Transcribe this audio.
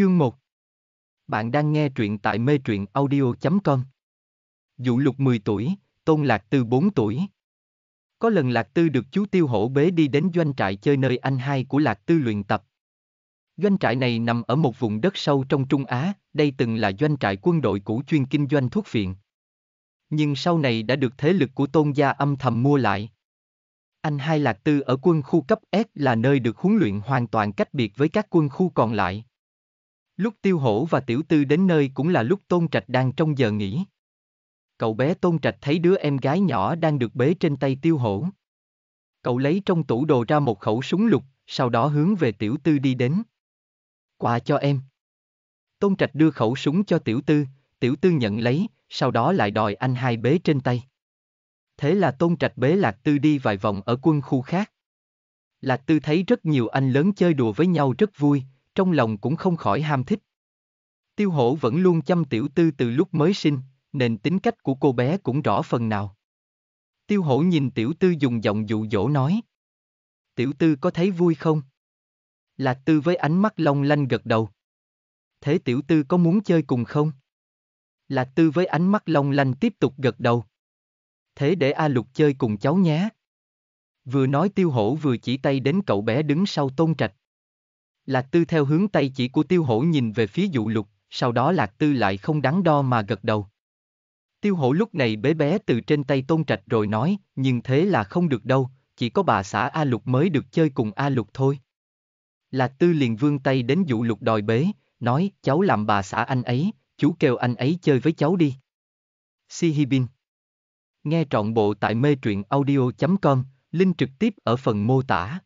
Chương 1 Bạn đang nghe truyện tại mê truyện audio.com Dụ lục 10 tuổi, Tôn Lạc Tư 4 tuổi Có lần Lạc Tư được chú Tiêu Hổ bế đi đến doanh trại chơi nơi anh hai của Lạc Tư luyện tập. Doanh trại này nằm ở một vùng đất sâu trong Trung Á, đây từng là doanh trại quân đội cũ chuyên kinh doanh thuốc phiện. Nhưng sau này đã được thế lực của tôn gia âm thầm mua lại. Anh hai Lạc Tư ở quân khu cấp S là nơi được huấn luyện hoàn toàn cách biệt với các quân khu còn lại. Lúc tiêu hổ và tiểu tư đến nơi cũng là lúc tôn trạch đang trong giờ nghỉ. Cậu bé tôn trạch thấy đứa em gái nhỏ đang được bế trên tay tiêu hổ. Cậu lấy trong tủ đồ ra một khẩu súng lục, sau đó hướng về tiểu tư đi đến. Quà cho em. Tôn trạch đưa khẩu súng cho tiểu tư, tiểu tư nhận lấy, sau đó lại đòi anh hai bế trên tay. Thế là tôn trạch bế lạc tư đi vài vòng ở quân khu khác. Lạc tư thấy rất nhiều anh lớn chơi đùa với nhau rất vui, trong lòng cũng không khỏi ham thích. Tiêu hổ vẫn luôn chăm tiểu tư từ lúc mới sinh, nên tính cách của cô bé cũng rõ phần nào. Tiêu hổ nhìn tiểu tư dùng giọng dụ dỗ nói. Tiểu tư có thấy vui không? Lạc tư với ánh mắt long lanh gật đầu. Thế tiểu tư có muốn chơi cùng không? Lạc tư với ánh mắt long lanh tiếp tục gật đầu. Thế để A Lục chơi cùng cháu nhé. Vừa nói tiêu hổ vừa chỉ tay đến cậu bé đứng sau tôn trạch. Lạc Tư theo hướng tay chỉ của Tiêu Hổ nhìn về phía dụ lục, sau đó Lạc Tư lại không đắn đo mà gật đầu. Tiêu Hổ lúc này bế bé từ trên tay Tôn Trạch rồi nói, nhưng thế là không được đâu, chỉ có bà xã A Lục mới được chơi cùng A Lục thôi. Lạc Tư liền vươn tay đến dụ lục đòi bế, nói, cháu làm bà xã anh ấy, chú kêu anh ấy chơi với cháu đi. Bin Nghe trọn bộ tại mê truyện audio.com, link trực tiếp ở phần mô tả.